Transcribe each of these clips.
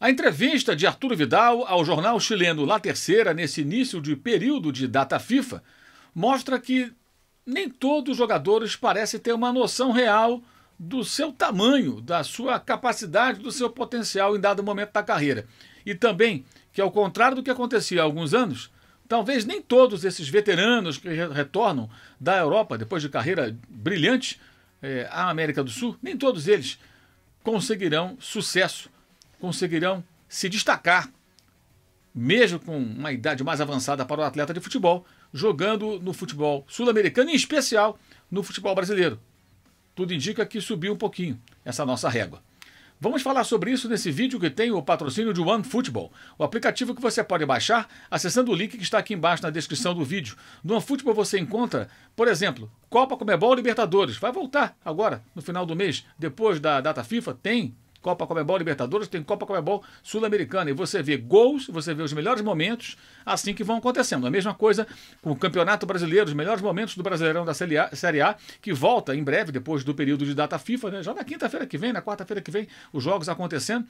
A entrevista de Arturo Vidal ao jornal chileno La Terceira nesse início de período de data FIFA mostra que nem todos os jogadores parecem ter uma noção real do seu tamanho, da sua capacidade, do seu potencial em dado momento da carreira. E também que, ao contrário do que acontecia há alguns anos, talvez nem todos esses veteranos que retornam da Europa depois de carreira brilhante é, eh, à América do Sul, nem todos eles conseguirão sucesso conseguirão se destacar, mesmo com uma idade mais avançada para o atleta de futebol, jogando no futebol sul-americano, em especial no futebol brasileiro. Tudo indica que subiu um pouquinho essa nossa régua. Vamos falar sobre isso nesse vídeo que tem o patrocínio de OneFootball, o aplicativo que você pode baixar acessando o link que está aqui embaixo na descrição do vídeo. No OneFootball você encontra, por exemplo, Copa Comebol Libertadores. Vai voltar agora, no final do mês, depois da data FIFA, tem Copa Comebol Libertadores, tem Copa Comebol Sul-Americana. E você vê gols, você vê os melhores momentos assim que vão acontecendo. A mesma coisa com o Campeonato Brasileiro, os melhores momentos do Brasileirão da Série A, Série a que volta em breve, depois do período de data FIFA, né? já na quinta-feira que vem, na quarta-feira que vem, os jogos acontecendo.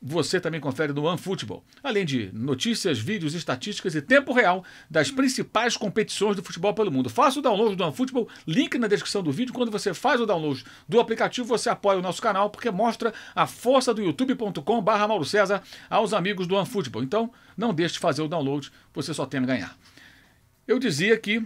Você também confere no OneFootball, além de notícias, vídeos, estatísticas e tempo real das principais competições do futebol pelo mundo. Faça o download do OneFootball, link na descrição do vídeo. Quando você faz o download do aplicativo, você apoia o nosso canal porque mostra a força do YouTube.com/barra Mauro César aos amigos do OneFootball. Então, não deixe de fazer o download, você só tem a ganhar. Eu dizia que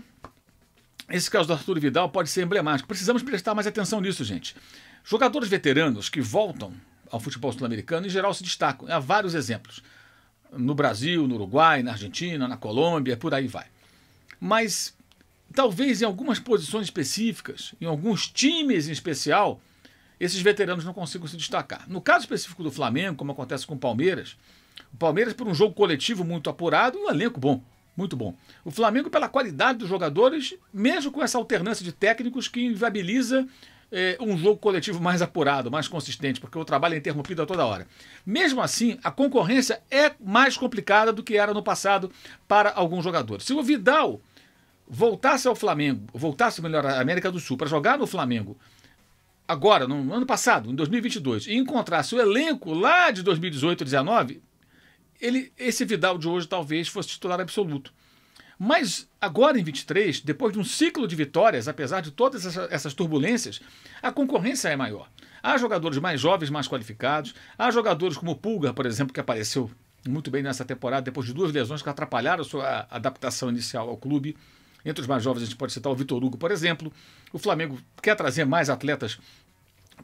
esse caso do Arthur Vidal pode ser emblemático. Precisamos prestar mais atenção nisso, gente. Jogadores veteranos que voltam ao futebol sul-americano, em geral se destacam. Há vários exemplos. No Brasil, no Uruguai, na Argentina, na Colômbia, por aí vai. Mas talvez em algumas posições específicas, em alguns times em especial, esses veteranos não consigam se destacar. No caso específico do Flamengo, como acontece com o Palmeiras, o Palmeiras por um jogo coletivo muito apurado um elenco bom, muito bom. O Flamengo pela qualidade dos jogadores, mesmo com essa alternância de técnicos que inviabiliza é, um jogo coletivo mais apurado, mais consistente, porque o trabalho é interrompido a toda hora. Mesmo assim, a concorrência é mais complicada do que era no passado para alguns jogadores. Se o Vidal voltasse ao Flamengo, voltasse melhor à América do Sul para jogar no Flamengo agora, no ano passado, em 2022, e encontrasse o elenco lá de 2018, 2019, ele, esse Vidal de hoje talvez fosse titular absoluto. Mas agora em 23, depois de um ciclo de vitórias, apesar de todas essas turbulências, a concorrência é maior. Há jogadores mais jovens, mais qualificados, há jogadores como o Pulgar, por exemplo, que apareceu muito bem nessa temporada depois de duas lesões que atrapalharam a sua adaptação inicial ao clube. Entre os mais jovens, a gente pode citar o Vitor Hugo, por exemplo. O Flamengo quer trazer mais atletas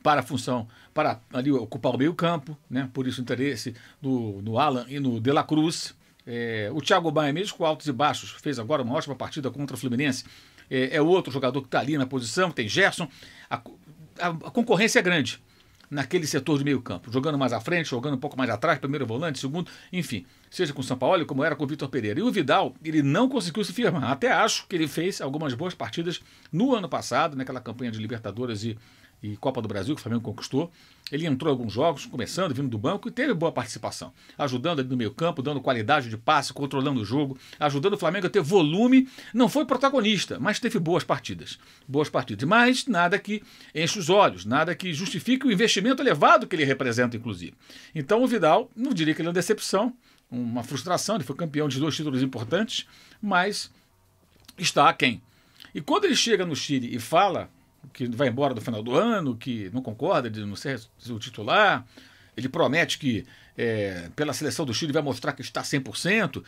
para a função, para ali ocupar o meio-campo, né? por isso o interesse no, no Alan e no De La Cruz. É, o Thiago Maia, mesmo com altos e baixos, fez agora uma ótima partida contra o Fluminense. É, é outro jogador que está ali na posição, tem Gerson. A, a, a concorrência é grande naquele setor de meio campo, jogando mais à frente, jogando um pouco mais atrás, primeiro volante, segundo, enfim seja com o São Paulo, como era com o Vitor Pereira. E o Vidal, ele não conseguiu se firmar. Até acho que ele fez algumas boas partidas no ano passado, naquela campanha de Libertadores e, e Copa do Brasil que o Flamengo conquistou. Ele entrou em alguns jogos, começando, vindo do banco, e teve boa participação, ajudando ali no meio campo, dando qualidade de passe, controlando o jogo, ajudando o Flamengo a ter volume. Não foi protagonista, mas teve boas partidas. Boas partidas. Mas nada que enche os olhos, nada que justifique o investimento elevado que ele representa, inclusive. Então o Vidal, não diria que ele é uma decepção, uma frustração, ele foi campeão de dois títulos importantes, mas está quem. E quando ele chega no Chile e fala que vai embora do final do ano, que não concorda de não ser o titular, ele promete que é, pela seleção do Chile vai mostrar que está 100%.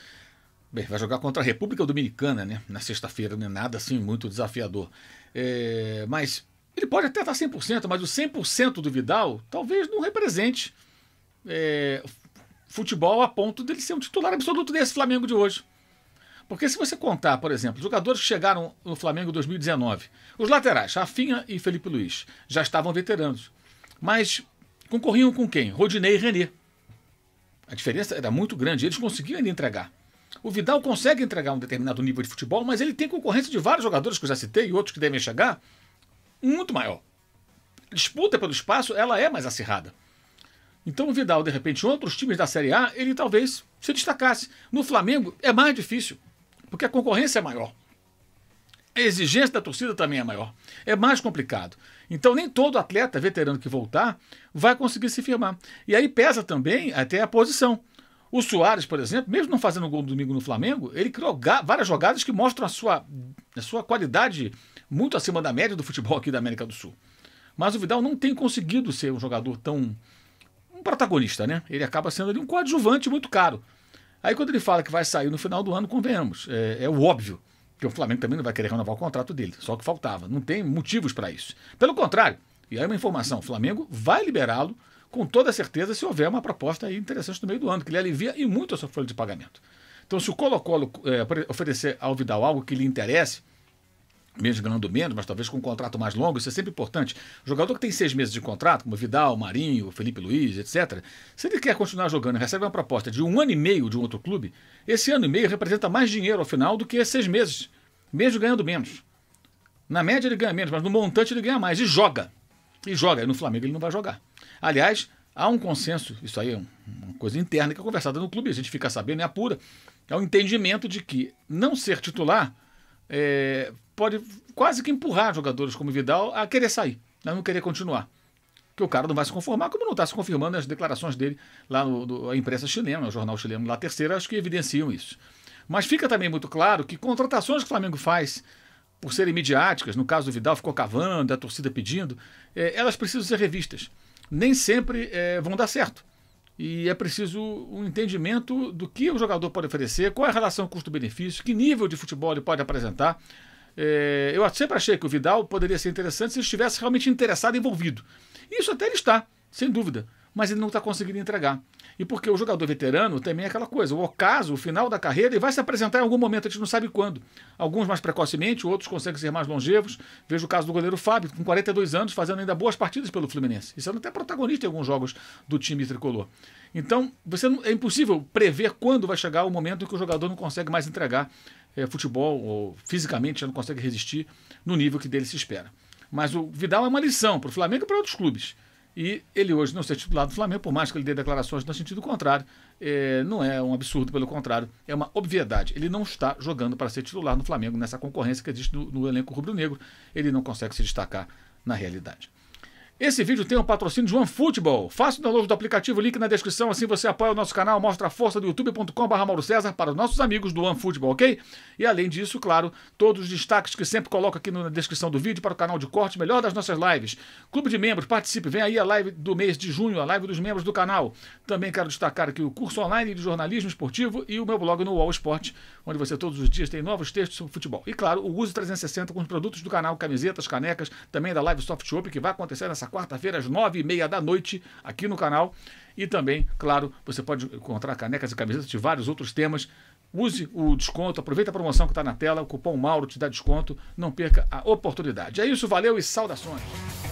Bem, vai jogar contra a República Dominicana, né? Na sexta-feira, não é nada assim muito desafiador. É, mas ele pode até estar 100%, mas o 100% do Vidal talvez não represente é, futebol a ponto dele ser um titular absoluto desse Flamengo de hoje. Porque se você contar, por exemplo, jogadores que chegaram no Flamengo em 2019, os laterais, Rafinha e Felipe Luiz, já estavam veteranos. Mas concorriam com quem? Rodinei e René. A diferença era muito grande, eles conseguiam ainda entregar. O Vidal consegue entregar um determinado nível de futebol, mas ele tem concorrência de vários jogadores que eu já citei e outros que devem chegar muito maior. A disputa pelo espaço ela é mais acirrada. Então o Vidal, de repente, outros times da Série A, ele talvez se destacasse. No Flamengo é mais difícil, porque a concorrência é maior. A exigência da torcida também é maior. É mais complicado. Então, nem todo atleta veterano que voltar vai conseguir se firmar. E aí pesa também até a posição. O Soares, por exemplo, mesmo não fazendo gol no domingo no Flamengo, ele criou várias jogadas que mostram a sua, a sua qualidade muito acima da média do futebol aqui da América do Sul. Mas o Vidal não tem conseguido ser um jogador tão um protagonista, né? Ele acaba sendo ali um coadjuvante muito caro. Aí quando ele fala que vai sair no final do ano, convenhamos, é, é o óbvio que o Flamengo também não vai querer renovar o contrato dele, só que faltava, não tem motivos para isso. Pelo contrário, e aí é uma informação, o Flamengo vai liberá-lo com toda certeza se houver uma proposta aí interessante no meio do ano, que ele alivia e muito a sua folha de pagamento. Então se o Colo-Colo é, oferecer ao Vidal algo que lhe interesse, mesmo ganhando menos, mas talvez com um contrato mais longo, isso é sempre importante. O jogador que tem seis meses de contrato, como Vidal, Marinho, Felipe Luiz, etc., se ele quer continuar jogando e recebe uma proposta de um ano e meio de um outro clube, esse ano e meio representa mais dinheiro ao final do que seis meses, mesmo ganhando menos. Na média ele ganha menos, mas no montante ele ganha mais e joga. E joga, e no Flamengo ele não vai jogar. Aliás, há um consenso, isso aí é uma coisa interna que é conversada no clube, a gente fica sabendo e é apura, é o entendimento de que não ser titular é, pode quase que empurrar jogadores como Vidal a querer sair, a não querer continuar. Porque o cara não vai se conformar, como não está se confirmando as declarações dele lá no, a imprensa chilena, o jornal chileno lá terceira, acho que evidenciam isso. Mas fica também muito claro que contratações que o Flamengo faz por serem midiáticas, no caso do Vidal ficou cavando, a torcida pedindo, é, elas precisam ser revistas. Nem sempre é, vão dar certo. E é preciso um entendimento do que o jogador pode oferecer, qual é a relação custo-benefício, que nível de futebol ele pode apresentar. É, eu sempre achei que o Vidal poderia ser interessante se ele estivesse realmente interessado e envolvido. Isso até ele está, sem dúvida mas ele não está conseguindo entregar. E porque o jogador veterano também é aquela coisa, o ocaso, o final da carreira, ele vai se apresentar em algum momento, a gente não sabe quando. Alguns mais precocemente, outros conseguem ser mais longevos. Vejo o caso do goleiro Fábio, com 42 anos, fazendo ainda boas partidas pelo Fluminense. E sendo é até protagonista em alguns jogos do time tricolor. Então, você não, é impossível prever quando vai chegar o momento em que o jogador não consegue mais entregar é, futebol, ou fisicamente já não consegue resistir no nível que dele se espera. Mas o Vidal é uma lição para o Flamengo e para outros clubes. E ele hoje não ser titular do Flamengo, por mais que ele dê declarações no sentido contrário, é, não é um absurdo, pelo contrário, é uma obviedade. Ele não está jogando para ser titular no Flamengo nessa concorrência que existe no, no elenco rubro-negro. Ele não consegue se destacar na realidade. Esse vídeo tem o um patrocínio de OneFootball. Faça o download do aplicativo, link na descrição, assim você apoia o nosso canal, mostra a força do youtube.com.br Mauro César para os nossos amigos do OneFootball, ok? E além disso, claro, todos os destaques que sempre coloco aqui na descrição do vídeo para o canal de corte melhor das nossas lives. Clube de membros, participe, vem aí a live do mês de junho, a live dos membros do canal. Também quero destacar aqui o curso online de jornalismo esportivo e o meu blog no UOL Sport, onde você todos os dias tem novos textos sobre futebol. E claro, o uso 360 com os produtos do canal, camisetas, canecas, também da live Soft Shop, que vai acontecer nessa quarta-feira, às nove e meia da noite, aqui no canal. E também, claro, você pode encontrar canecas e camisetas de vários outros temas. Use o desconto, aproveita a promoção que está na tela, o cupom Mauro te dá desconto, não perca a oportunidade. É isso, valeu e saudações!